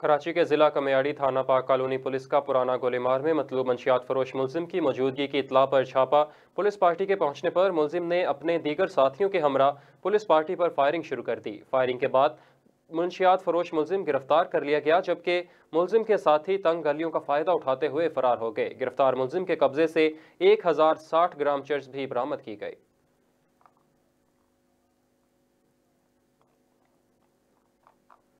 कराची के ज़िला कमयाड़ी थाना पाक कॉलोनी पुलिस का पुराना गोलीमार में मतलूब मंशियात फरोश मुलिम की मौजूदगी की इतला पर छापा पुलिस पार्टी के पहुंचने पर मुलिम ने अपने दीगर साथियों के हमरा पुलिस पार्टी पर फायरिंग शुरू कर दी फायरिंग के बाद मुंशियात फरोश मुलिम गिरफ्तार कर लिया गया जबकि मुलिम के साथी तंग गलियों का फ़ायदा उठाते हुए फरार हो गए गिरफ्तार मुलिम के कब्जे से एक ग्राम चर्च भी बरामद की गई